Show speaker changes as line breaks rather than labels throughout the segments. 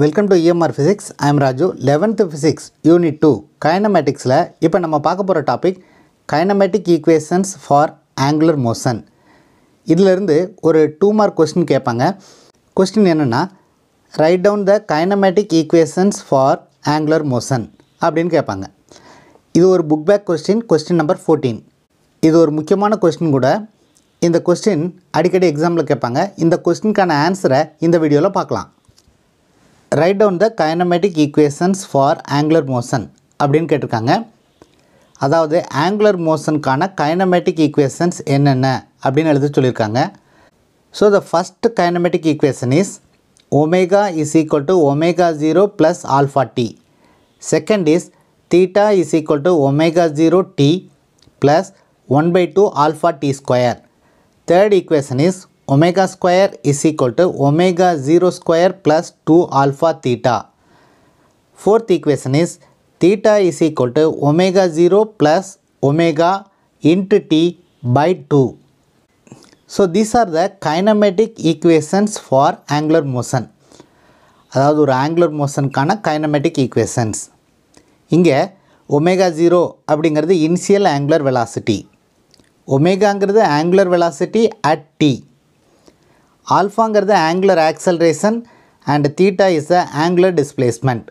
Welcome to EMR physics I'm Raju eleventh physics unit two கைனமேட்டிக்ஸில் இப்போ நம்ம பார்க்க போகிற topic kinematic equations for angular motion இதிலிருந்து ஒரு டூ மார்க் கொஸ்டின் கேட்பாங்க கொஸ்டின் என்னென்னா write down the kinematic equations for angular motion அப்படின்னு கேட்பாங்க இது ஒரு book back question question number fourteen இது ஒரு முக்கியமான கொஸ்டின் கூட இந்த கொஸ்டின் அடிக்கடி எக்ஸாமில் கேட்பாங்க இந்த கொஸ்டினுக்கான ஆன்சரை இந்த வீடியோவில் பார்க்கலாம் write down the kinematic equations for angular motion அப்படின்னு கேட்டிருக்காங்க அதாவது ஆங்குலர் மோஷனுக்கான கைனமேட்டிக் ஈக்குவேஷன்ஸ் என்னென்ன அப்படின்னு எழுத சொல்லியிருக்காங்க so the first kinematic equation is omega is equal to omega zero plus alpha T second is theta is equal to omega zero T plus one by two alpha T square third equation is omega square is equal to omega 0 square plus 2 alpha theta. Fourth equation is theta is equal to omega 0 plus omega into t by 2. So these are the kinematic equations for angular motion அதாவது ஒரு angular மோஷனுக்கான kinematic equations இங்கே omega zero அப்படிங்கிறது initial angular velocity ஒமேகாங்கிறது angular velocity at T ஆல்ஃபாங்கிறது angular acceleration and theta is a angular displacement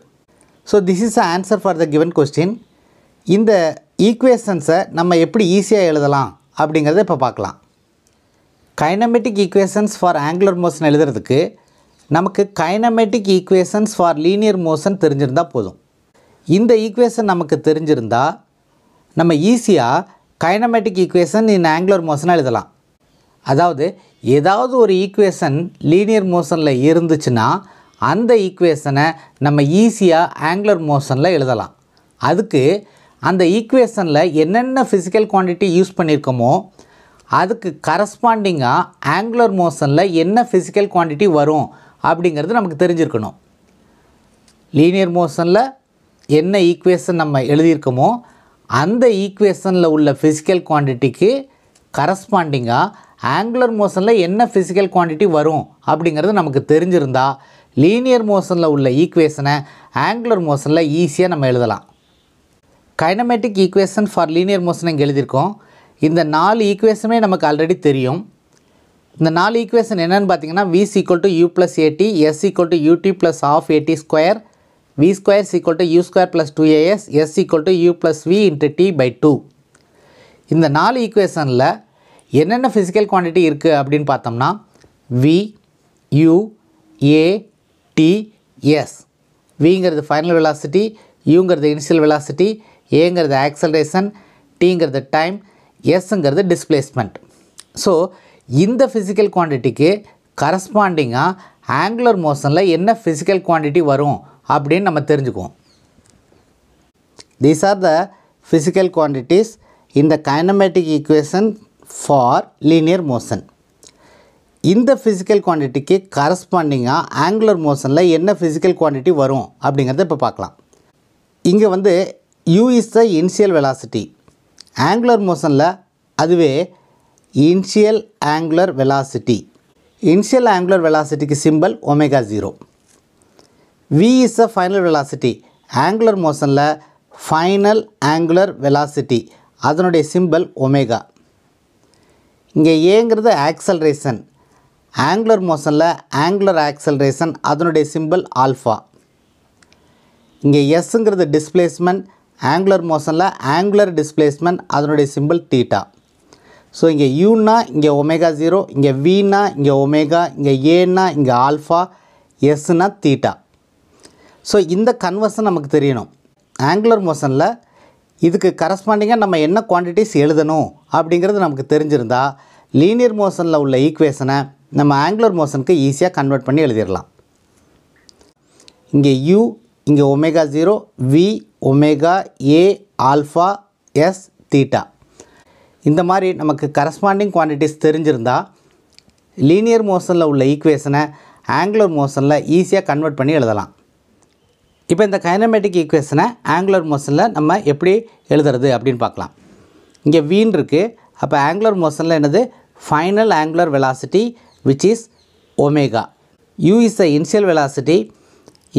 so this is a answer for the given question இந்த ஈக்குவேஷன்ஸை நம்ம எப்படி ஈஸியாக எழுதலாம் அப்படிங்கிறத இப்போ பார்க்கலாம் kinematic equations for angular motion எழுதுறதுக்கு நமக்கு kinematic equations for linear motion தெரிஞ்சிருந்தால் போதும் இந்த ஈக்குவேஷன் நமக்கு தெரிஞ்சிருந்தால் நம்ம ஈஸியாக கைனமெட்டிக் ஈக்குவேஷன் இன் ஆங்குலர் மோஷனாக எழுதலாம் அதாவது ஏதாவது ஒரு ஈக்குவேஷன் லீனியர் மோஷனில் இருந்துச்சுன்னா அந்த ஈக்குவேஷனை நம்ம ஈஸியாக ஆங்குலர் மோஷனில் எழுதலாம் அதுக்கு அந்த ஈக்குவேஷனில் என்னென்ன ஃபிசிக்கல் குவான்டிட்டி யூஸ் பண்ணியிருக்கோமோ அதுக்கு கரஸ்பாண்டிங்காக ஆங்குலர் மோஷனில் என்ன ஃபிசிக்கல் குவான்டிட்டி வரும் அப்படிங்கிறது நமக்கு தெரிஞ்சிருக்கணும் லீனியர் மோஷனில் என்ன ஈக்குவேஷன் நம்ம எழுதியிருக்கோமோ அந்த ஈக்குவேஷனில் உள்ள ஃபிசிக்கல் குவான்டிட்டிக்கு கரஸ்பாண்டிங்காக ஆங்குலர் மோஷனில் என்ன ஃபிசிக்கல் குவான்டிட்டி வரும் அப்படிங்கிறது நமக்கு தெரிஞ்சிருந்தா லீனியர் மோஷனில் உள்ள ஈக்குவேஷனை ஆங்குலர் மோஷனில் ஈஸியாக நம்ம எழுதலாம் kinematic equation for linear motion இங்கே எழுதியிருக்கோம் இந்த நாலு ஈக்குவேஷனுமே நமக்கு ஆல்ரெடி தெரியும் இந்த நாலு ஈக்குவேஷன் என்னென்னு பார்த்தீங்கன்னா V equal to U plus A T S equal to U T plus half A T square V square equal to U square plus two A S S equal to U plus V into T by two இந்த நாலு ஈக்குவேஷனில் என்னென்ன physical quantity இருக்குது அப்படின்னு பார்த்தோம்னா V U A T S விங்கிறது final velocity யூங்கிறது initial velocity ஏங்கிறது ஆக்சலரேஷன் டிங்கிறது டைம் எஸ்ங்கிறது டிஸ்பிளேஸ்மெண்ட் ஸோ இந்த ஃபிசிக்கல் குவான்டிட்டிக்கு கரஸ்பாண்டிங்காக ஆங்குலர் மோஷனில் என்ன ஃபிசிக்கல் குவான்டிட்டி வரும் அப்படின்னு நம்ம தெரிஞ்சுக்குவோம் these are the physical quantities இந்த kinematic equation for linear motion இந்த ஃபிசிக்கல் quantityக்கு கரஸ்பாண்டிங்காக ஆங்குலர் மோஷனில் என்ன ஃபிசிக்கல் குவான்டிட்டி வரும் அப்படிங்கிறத இப்போ பார்க்கலாம் இங்கே வந்து u is the initial velocity angular மோஷனில் அதுவே initial angular velocity initial angular வெலாசிட்டிக்கு symbol omega zero V is the final velocity angular மோஷனில் ஃபைனல் ஆங்குலர் வெலாசிட்டி அதனுடைய சிம்பிள் ஒமேகா இங்கே ஏங்கிறது ஆக்சல்ரேஷன் ஆங்குலர் மோஷனில் ஆங்குலர் ஆக்சல்ரேஷன் அதனுடைய சிம்பிள் ஆல்ஃபா இங்கே எஸ்ஸுங்கிறது டிஸ்பிளேஸ்மெண்ட் ஆங்குலர் மோஷனில் ஆங்குலர் டிஸ்பிளேஸ்மெண்ட் அதனுடைய சிம்பிள் தீட்டா ஸோ இங்கே யூன்னா இங்கே ஒமேகா ஜீரோ இங்கே வீனா இங்கே ஒமேகா இங்கே ஏன்னா இங்கே ஆல்ஃபா எஸ்னா தீட்டா ஸோ இந்த கன்வர்ஷன் நமக்கு தெரியணும் ஆங்குலர் மோஷனில் இதுக்கு கரஸ்பாண்டிங்காக நம்ம என்ன குவான்டிட்டிஸ் எழுதணும் அப்படிங்கிறது நமக்கு தெரிஞ்சிருந்தால் லீனியர் மோஷனில் உள்ள ஈக்குவேஷனை நம்ம ஆங்குலர் மோஷனுக்கு ஈஸியாக கன்வெர்ட் பண்ணி எழுதிடலாம் இங்கே யூ இங்கே omega zero V omega A alpha S theta இந்த மாதிரி நமக்கு கரஸ்பாண்டிங் குவான்டிட்டிஸ் தெரிஞ்சிருந்தால் லீனியர் மோஷனில் உள்ள ஈக்குவேஷனை ஆங்குலர் மோஷனில் ஈஸியாக கன்வெர்ட் பண்ணி எழுதலாம் இப்போ இந்த கைனமேட்டிக் ஈக்குவேஷனை ஆங்குலர் மோஷனில் நம்ம எப்படி எழுதுறது அப்படின்னு பார்க்கலாம் இங்கே வீன் இருக்குது அப்போ ஆங்குலர் மோஷனில் என்னது final angular velocity which is omega U is a initial velocity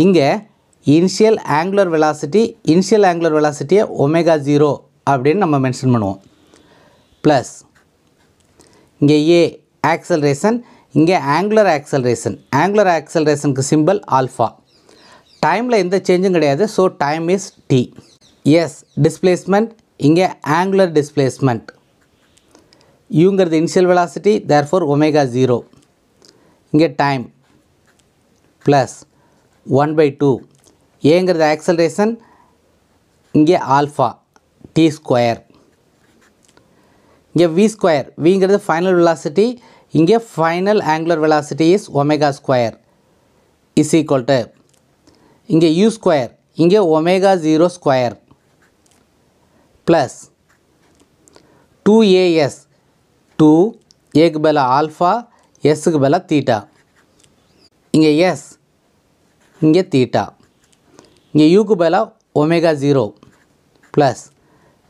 இங்கே initial angular velocity initial angular வெலாசிட்டியை ஒமேகா ஜீரோ அப்படின்னு நம்ம மென்ஷன் பண்ணுவோம் ப்ளஸ் இங்கே ஏ ஆக்சலரேஷன் இங்கே ஆங்குலர் ஆக்சலரேஷன் ஆங்குலர் ஆக்சலரேஷனுக்கு சிம்பிள் ஆல்ஃபா டைமில் எந்த சேஞ்சும் கிடையாது ஸோ time is T S displacement இங்கே angular displacement யூங்கிறது இனிஷியல் velocity therefore omega omega zero இங்கே time plus one by two ஏங்கிறது ஆக்சலரேஷன் இங்கே ஆல்ஃபா டி ஸ்கொயர் இங்கே square ஸ்கொயர் விங்கிறது ஃபைனல் velocity இங்கே final angular velocity is omega square is equal to இங்கே யூ ஸ்கொயர் இங்கே omega zero square plus two A S two ಏಗೆ ಬೆಲ alpha ಎಸ್ಗೆ ಬೆಲ ತೀಟಾ ಹಿಂಗೆ ಎಸ್ ಹಿಂಗೆ ತೀಟಾ ಹಿಂಗೆ ಯುಗೆ ಬೆಲ ಒಮೆಗಾ ಝೀರೋ ಪ್ಲಸ್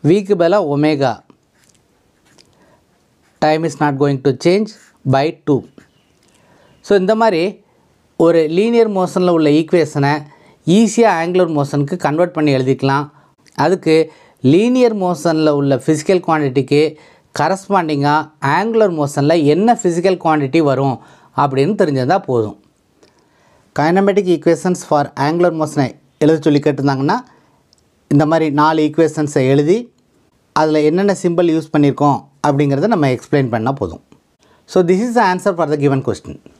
ವಿಗೆ ಬೆಲ omega time is not going to change by two so இந்த மாதிரி ஒரு லீனியர் மோஷனில் உள்ள ஈக்குவேஷனை ஈஸியாக ஆங்குலர் மோஷனுக்கு கன்வெர்ட் பண்ணி எழுதிக்கலாம் அதுக்கு லீனியர் மோஷனில் உள்ள ஃபிசிக்கல் குவான்டிட்டிக்கு கரஸ்பாண்டிங்காக ஆங்குலர் மோஷனில் என்ன ஃபிசிக்கல் குவான்டிட்டி வரும் அப்படின்னு தெரிஞ்சிருந்தால் போதும் கைனமெட்டிக் ஈக்குவேஷன்ஸ் ஃபார் ஆங்குலர் மோஷனை எழுத சொல்லி கேட்டிருந்தாங்கன்னா இந்த மாதிரி நாலு ஈக்குவேஷன்ஸை எழுதி அதில் என்னென்ன சிம்பிள் யூஸ் பண்ணியிருக்கோம் அப்படிங்கிறத நம்ம எக்ஸ்பிளைன் பண்ணால் போதும் so this is the answer for the given question